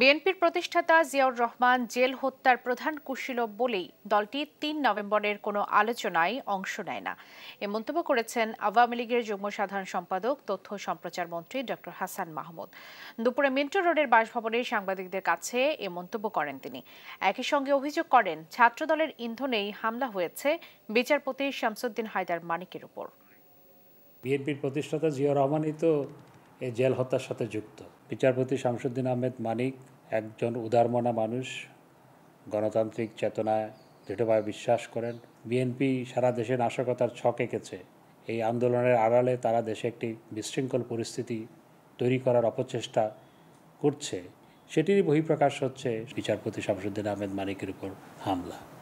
বিএনপির প্রতিষ্ঠাতা জিয়াউর রহমান জেল হত্যার প্রধান কুশীলব বলেই দলটি তিন নভেম্বরের কোনো আলোচনায় অংশ নেয় না এ মন্তব্য করেছেন আওয়ামী লীগের যুগ্ম সাধারণ সম্পাদক তথ্য সম্প্রচার মন্ত্রী ড হাসান মাহমুদ দুপুরে মিন্টো রোডের বাসভবনে সাংবাদিকদের কাছে এ মন্তব্য করেন তিনি একই সঙ্গে অভিযোগ করেন ছাত্রদলের ইন্ধনেই হামলা হয়েছে বিচারপতি শামসুদ্দিন হায়দার মানিকের উপর বিএনপির প্রতিষ্ঠাতা জিয়া রহমানই তো এই জেল হত্যার সাথে যুক্ত বিচারপতি শামসুদ্দিন আহমেদ মানিক একজন উদারমনা মানুষ গণতান্ত্রিক চেতনায় দৃঢ়ভাবে বিশ্বাস করেন বিএনপি সারা দেশে নাশকতার ছক এঁকেছে এই আন্দোলনের আড়ালে তারা দেশে একটি বিশৃঙ্খল পরিস্থিতি তৈরি করার অপচেষ্টা করছে সেটির বহিঃপ্রকাশ হচ্ছে বিচারপতি শামসুদ্দিন আহমেদ মানিকের উপর হামলা